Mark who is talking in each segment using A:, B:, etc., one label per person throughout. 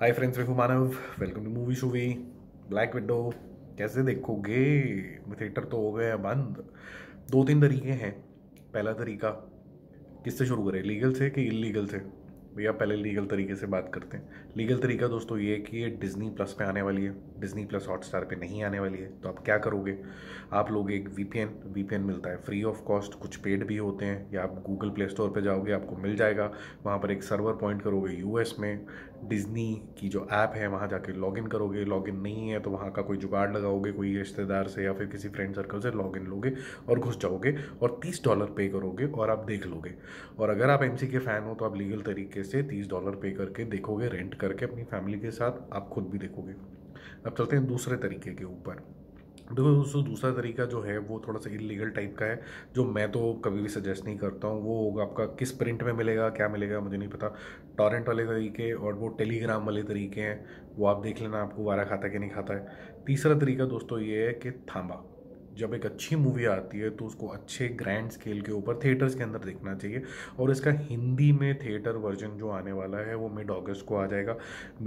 A: हाय friends मैं हूँ Manav welcome to movie shoovy Black Widow कैसे देखोगे थिएटर तो हो गए बंद दो तीन तरीके हैं पहला तरीका किससे शुरू करें लीगल से कि इलीगल से भैया पहले लीगल तरीके से बात करते हैं लीगल तरीका दोस्तों ये है कि ये डिज़नी प्लस पे आने वाली है डिज़नी प्लस हॉट स्टार पर नहीं आने वाली है तो आप क्या करोगे आप लोग एक पी एन मिलता है फ्री ऑफ कॉस्ट कुछ पेड भी होते हैं या आप गूगल प्ले स्टोर पर जाओगे आपको मिल जाएगा वहाँ पर एक सर्वर पॉइंट करोगे यू में डिज़नी की जो ऐप है वहाँ जाके लॉगिन करोगे लॉग इन नहीं है तो वहाँ का कोई जुगाड़ लगाओगे कोई रिश्तेदार से या फिर किसी फ्रेंड सर्कल से लॉग इन लोगे और घुस जाओगे और तीस डॉलर पे करोगे और आप देख लोगे और अगर आप एम के फ़ैन हो तो आप लीगल तरीके से तीस डॉलर पे करके देखोगे रेंट करके अपनी फैमिली के साथ आप खुद भी देखोगे अब चलते हैं दूसरे तरीके के ऊपर देखो दोस्तों दूसरा तरीका जो है वो थोड़ा सा इलीगल टाइप का है जो मैं तो कभी भी सजेस्ट नहीं करता हूँ वो होगा आपका किस प्रिंट में मिलेगा क्या मिलेगा मुझे नहीं पता टॉरेंट वाले तरीके और वो टेलीग्राम वाले तरीके हैं वो आप देख लेना आपको वारा खाता है कि नहीं खाता है तीसरा तरीका दोस्तों ये है कि थांबा जब एक अच्छी मूवी आती है तो उसको अच्छे ग्रैंड स्केल के ऊपर थिएटर्स के अंदर देखना चाहिए और इसका हिंदी में थिएटर वर्जन जो आने वाला है वो मिड अगस्त को आ जाएगा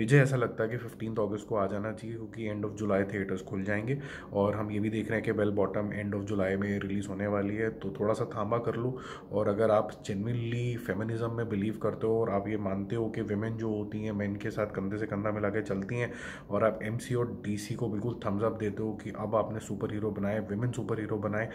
A: मुझे ऐसा लगता है कि फिफ्टीन अगस्त को आ जाना चाहिए क्योंकि एंड ऑफ जुलाई थिएटर्स खुल जाएंगे और हम ये भी देख रहे हैं कि बेल बॉटम एंड ऑफ जुलाई में रिलीज़ होने वाली है तो थोड़ा सा थामा कर लो और अगर आप जेनविनली फेमिनिज़म में बिलीव करते हो और आप ये मानते हो कि वेमेन जो होती हैं मैन के साथ कंधे से कंधा मिला के चलती हैं और आप एम और डी को बिल्कुल थम्सअप देते हो कि अब आपने सुपर हीरो बनाए वेमेन सुपर हीरो बनाए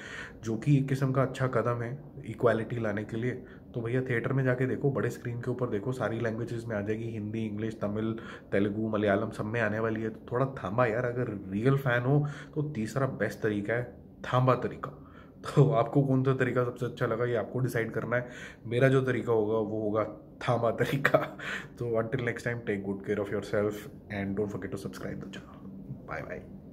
A: जो कि एक किस्म का अच्छा कदम है इक्वालिटी लाने के लिए तो भैया थिएटर में जाके देखो बड़े स्क्रीन के ऊपर देखो सारी लैंग्वेजेस में आ जाएगी हिंदी इंग्लिश तमिल तेलुगु मलयालम सब में आने वाली है तो थोड़ा थामा यार अगर रियल फ़ैन हो तो तीसरा बेस्ट तरीका है थामा तरीका तो आपको कौन सा तरीका सबसे अच्छा लगा ये आपको डिसाइड करना है मेरा जो तरीका होगा वो होगा थामा तरीका तो until next time take good care of yourself and don't forget to subscribe the channel bye bye